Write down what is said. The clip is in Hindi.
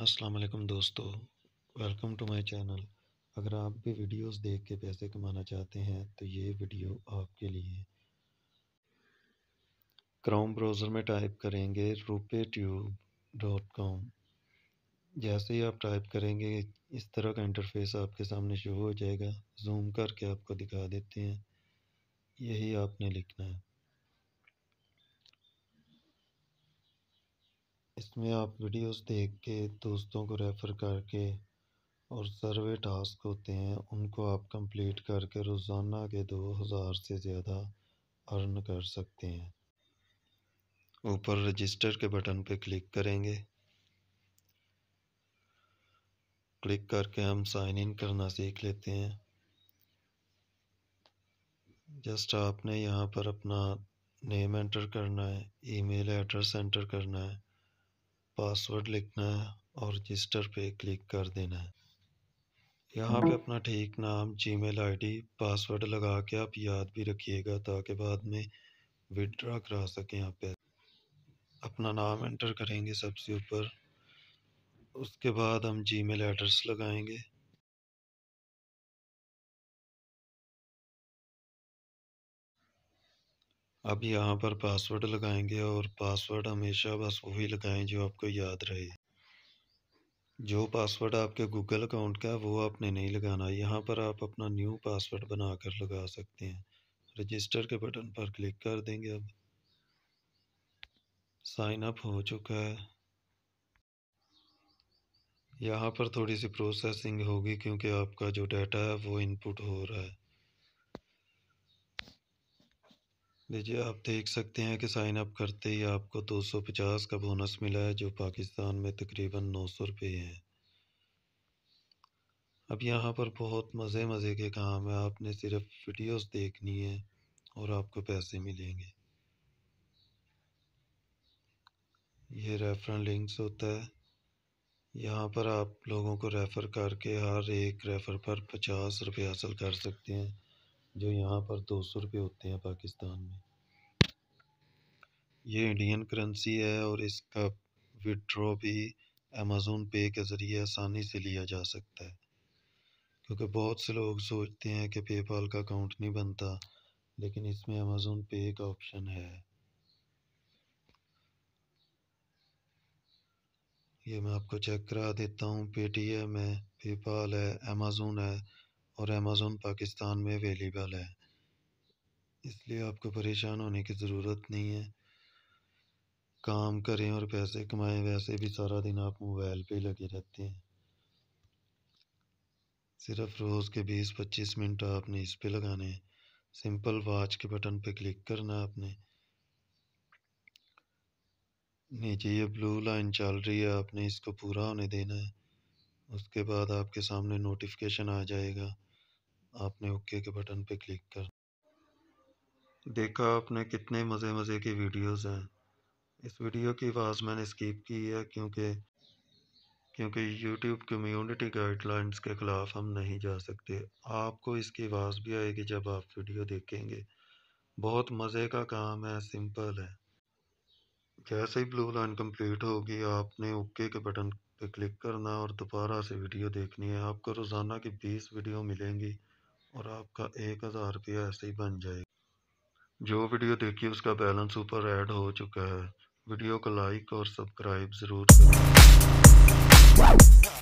अस्सलाम वालेकुम दोस्तों वेलकम टू माय चैनल अगर आप भी वीडियोस देख के पैसे कमाना चाहते हैं तो ये वीडियो आपके लिए क्रोम ब्राउज़र में टाइप करेंगे रुपे ट्यूब डॉट कॉम जैसे ही आप टाइप करेंगे इस तरह का इंटरफेस आपके सामने शो हो जाएगा जूम करके आपको दिखा देते हैं यही आपने लिखना है इसमें आप वीडियोस देख के दोस्तों को रेफ़र करके और सर्वे टास्क होते हैं उनको आप कंप्लीट करके रोज़ाना के दो हज़ार से ज़्यादा अर्न कर सकते हैं ऊपर रजिस्टर के बटन पर क्लिक करेंगे क्लिक करके हम साइन इन करना सीख लेते हैं जस्ट आपने यहाँ पर अपना नेम एंटर करना है ईमेल एड्रेस एंटर करना है पासवर्ड लिखना है और रजिस्टर पे क्लिक कर देना है यहाँ पे हम्म। अपना ठीक नाम जीमेल आईडी पासवर्ड लगा के आप याद भी रखिएगा ताकि बाद में विड्रा करा सकें आप पे अपना नाम एंटर करेंगे सबसे ऊपर उसके बाद हम जीमेल एड्रेस लगाएंगे अब यहाँ पर पासवर्ड लगाएंगे और पासवर्ड हमेशा बस वही लगाएं जो आपको याद रहे जो पासवर्ड आपके गूगल अकाउंट का है वो आपने नहीं लगाना यहाँ पर आप अपना न्यू पासवर्ड बना कर लगा सकते हैं रजिस्टर के बटन पर क्लिक कर देंगे अब साइन अप हो चुका है यहाँ पर थोड़ी सी प्रोसेसिंग होगी क्योंकि आपका जो डाटा है वो इनपुट हो रहा है देखिए आप देख सकते हैं कि साइन अप करते ही आपको 250 का बोनस मिला है जो पाकिस्तान में तकरीबन नौ सौ रुपये है अब यहाँ पर बहुत मज़े मज़े के काम है आपने सिर्फ वीडियोस देखनी है और आपको पैसे मिलेंगे ये रेफरल लिंक्स होता है यहाँ पर आप लोगों को रेफ़र करके हर एक रेफ़र पर पचास रुपये हासिल कर सकते हैं जो यहाँ पर दो सौ रुपये होते हैं पाकिस्तान में ये इंडियन करेंसी है और इसका विड्रो भी अमेज़ोन पे के ज़रिए आसानी से लिया जा सकता है क्योंकि बहुत से लोग सोचते हैं कि पेपाल का अकाउंट नहीं बनता लेकिन इसमें अमेज़ोन पे का ऑप्शन है ये मैं आपको चेक करा देता हूँ पेटीएम है पेपाल है अमेज़ोन है और अमेज़ोन पाकिस्तान में अवेलेबल है इसलिए आपको परेशान होने की ज़रूरत नहीं है काम करें और पैसे कमाएं वैसे भी सारा दिन आप मोबाइल पे लगे रहते हैं सिर्फ रोज़ के 20-25 मिनट आपने इस पे लगाने हैं सिंपल वॉच के बटन पे क्लिक करना है आपने नीचे ये ब्लू लाइन चल रही है आपने इसको पूरा होने देना है उसके बाद आपके सामने नोटिफिकेशन आ जाएगा आपने ओके के बटन पे क्लिक कर देखा आपने कितने मज़े मज़े के वीडियोस हैं इस वीडियो की आवाज़ मैंने स्किप की है क्योंकि क्योंकि यूट्यूब कम्युनिटी गाइडलाइंस के ख़िलाफ़ हम नहीं जा सकते आपको इसकी आवाज़ भी आएगी जब आप वीडियो देखेंगे बहुत मज़े का काम है सिंपल है जैसे ही ब्लू लाइन कंप्लीट होगी आपने ओके के बटन पे क्लिक करना और दोबारा से वीडियो देखनी है आपको रोज़ाना की बीस वीडियो मिलेंगी और आपका एक हज़ार रुपया ऐसे ही बन जाएगा जो वीडियो देखिए उसका बैलेंस ऊपर ऐड हो चुका है वीडियो को लाइक और सब्सक्राइब ज़रूर करें